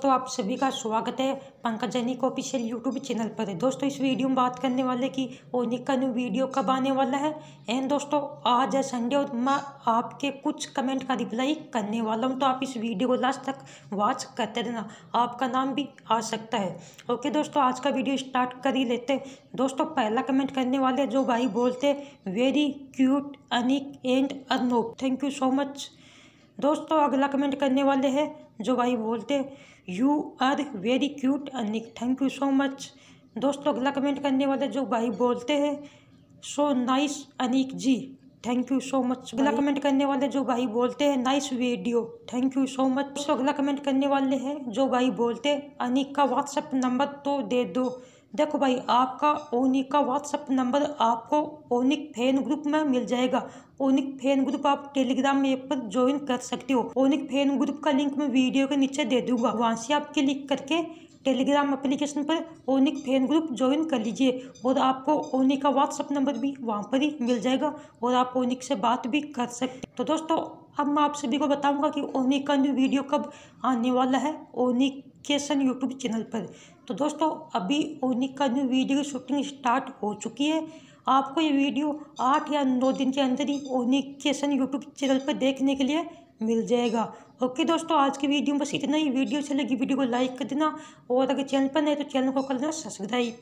दोस्तों आप सभी का स्वागत है Pankaj Jainik official YouTube channel पर है दोस्तों इस वीडियो में बात करने वाले कि ओनिक का न्यू वीडियो कब आने वाला है एंड दोस्तों आज है संडे और मैं आपके कुछ कमेंट का रिप्लाई करने वाला हूं तो आप इस वीडियो को लास्ट तक वॉच करते रहना आपका नाम भी आ सकता है ओके दोस्तों आज का वीडियो स्टार्ट कर ही लेते दोस्तों पहला कमेंट करने वाले जो भाई बोलते very cute Anik and Anoop thank you so much दोस्तों अगला कमेंट करने वाले हैं जो भाई बोलते you are very cute Anik thank you so much दोस्तों अगला कमेंट करने वाले जो भाई बोलते हैं so nice Anik ji thank you so much अगला कमेंट करने वाले जो भाई बोलते हैं nice video thank you so much दोस्तों अगला कमेंट करने वाले हैं जो भाई बोलते अनिक का व्हाट्सएप नंबर तो दे दो देखो भाई आपका ओनिक का व्हाट्सअप नंबर आपको ओनिक फैन ग्रुप में मिल जाएगा ओनिक फैन ग्रुप आप टेलीग्राम ऐप पर ज्वाइन कर सकते हो ओनिक फैन ग्रुप का लिंक मैं वीडियो के नीचे दे दूंगा वहाँ से आप क्लिक करके टेलीग्राम एप्लीकेशन पर ओनिक फैन ग्रुप ज्वाइन कर लीजिए और आपको ओनिक का व्हाट्सअप नंबर भी वहाँ पर ही मिल जाएगा और आप ओनिक से बात भी कर सकते तो दोस्तों अब मैं आप सभी को बताऊंगा कि ओनी का न्यू वीडियो कब आने वाला है ओनी केसन यूट्यूब चैनल पर तो दोस्तों अभी ओनी का न्यू वीडियो की शूटिंग स्टार्ट हो चुकी है आपको ये वीडियो आठ या नौ दिन के अंदर ही ओनी केसन यूट्यूब चैनल पर देखने के लिए मिल जाएगा ओके दोस्तों आज की वीडियो में बस इतना ही वीडियो चलेगी लगी वीडियो को लाइक कर देना और अगर चैनल पर नहीं तो चैनल को कर देना सब्सक्राइब